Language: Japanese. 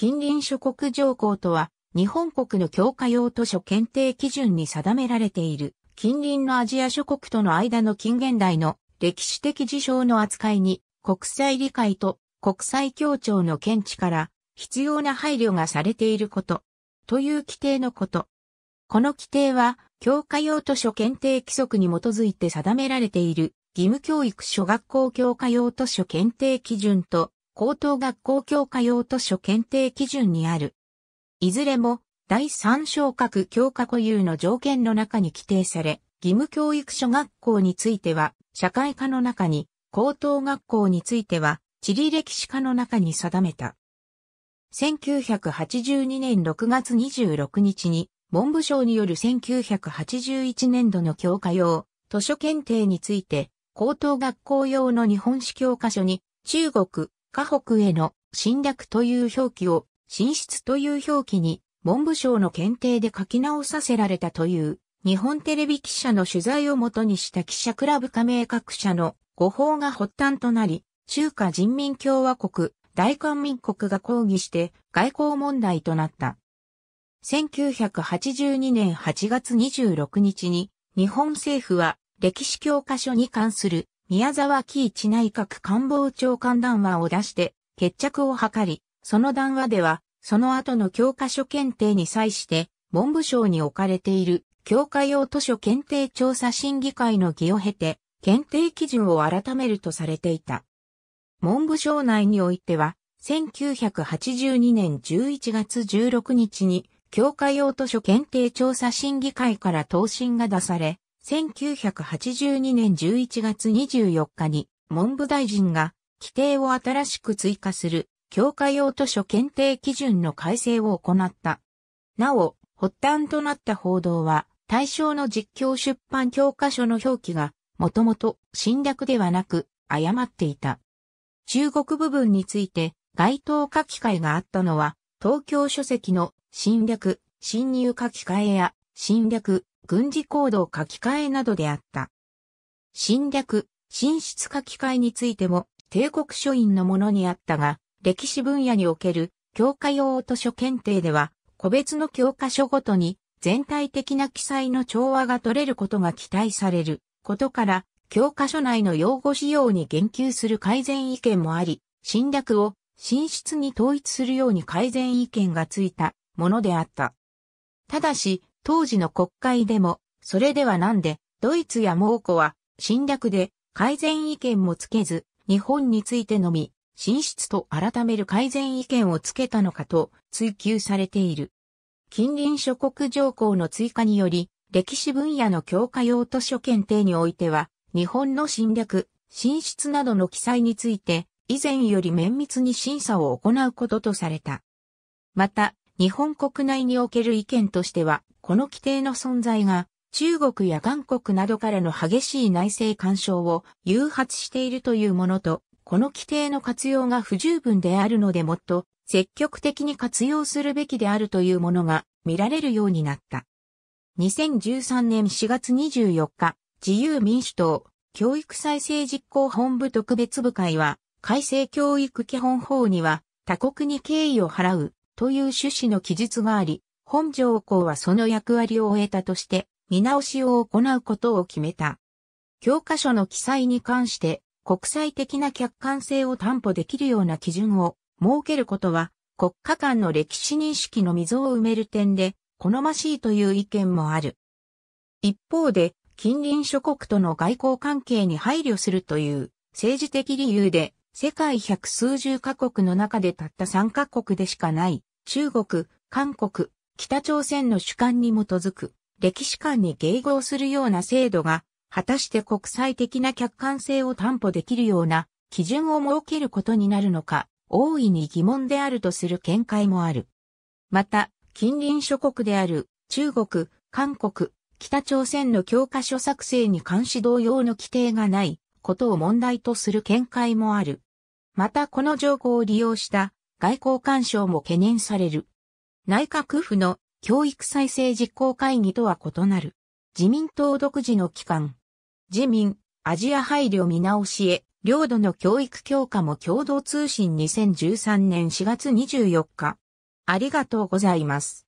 近隣諸国条項とは、日本国の教科用図書検定基準に定められている、近隣のアジア諸国との間の近現代の歴史的事象の扱いに、国際理解と国際協調の見地から必要な配慮がされていること、という規定のこと。この規定は、教科用図書検定規則に基づいて定められている、義務教育諸学校教科用図書検定基準と高等学校教科用図書検定基準にある。いずれも、第三小格教科固有の条件の中に規定され、義務教育所学校については、社会科の中に、高等学校については、地理歴史科の中に定めた。1982年6月26日に、文部省による1981年度の教科用、図書検定について、高等学校用の日本史教科書に、中国、河北への侵略という表記を、進出という表記に、文部省の検定で書き直させられたという、日本テレビ記者の取材をもとにした記者クラブ加盟各社の誤報が発端となり、中華人民共和国、大韓民国が抗議して外交問題となった。1982年8月26日に日本政府は歴史教科書に関する宮沢喜一内閣官房長官談話を出して決着を図り、その談話では、その後の教科書検定に際して、文部省に置かれている教科用図書検定調査審議会の議を経て、検定基準を改めるとされていた。文部省内においては、1982年11月16日に、教科用図書検定調査審議会から答申が出され、1982年11月24日に文部大臣が規定を新しく追加する教科用図書検定基準の改正を行った。なお、発端となった報道は、対象の実況出版教科書の表記が、もともと侵略ではなく、誤っていた。中国部分について、該当書き換えがあったのは、東京書籍の侵略、侵入書き換えや、侵略、軍事行動書き換えなどであった。侵略、進出書き換えについても帝国書院のものにあったが、歴史分野における教科用図書検定では、個別の教科書ごとに全体的な記載の調和が取れることが期待されることから、教科書内の用語使用に言及する改善意見もあり、侵略を進出に統一するように改善意見がついたものであった。ただし、当時の国会でも、それではなんで、ドイツや蒙古は侵略で改善意見もつけず、日本についてのみ、進出と改める改善意見をつけたのかと追求されている。近隣諸国条項の追加により、歴史分野の教科用図書検定においては、日本の侵略、進出などの記載について、以前より綿密に審査を行うこととされた。また、日本国内における意見としては、この規定の存在が中国や韓国などからの激しい内政干渉を誘発しているというものと、この規定の活用が不十分であるのでもっと積極的に活用するべきであるというものが見られるようになった。2013年4月24日、自由民主党教育再生実行本部特別部会は、改正教育基本法には他国に敬意を払うという趣旨の記述があり、本条項はその役割を終えたとして、見直しを行うことを決めた。教科書の記載に関して、国際的な客観性を担保できるような基準を設けることは、国家間の歴史認識の溝を埋める点で、好ましいという意見もある。一方で、近隣諸国との外交関係に配慮するという政治的理由で、世界百数十カ国の中でたった3カ国でしかない、中国、韓国、北朝鮮の主観に基づく歴史観に迎合するような制度が、果たして国際的な客観性を担保できるような基準を設けることになるのか、大いに疑問であるとする見解もある。また、近隣諸国である中国、韓国、北朝鮮の教科書作成に監視同様の規定がないことを問題とする見解もある。またこの情報を利用した外交干渉も懸念される。内閣府の教育再生実行会議とは異なる。自民党独自の機関。自民、アジア配慮見直しへ、領土の教育強化も共同通信2013年4月24日。ありがとうございます。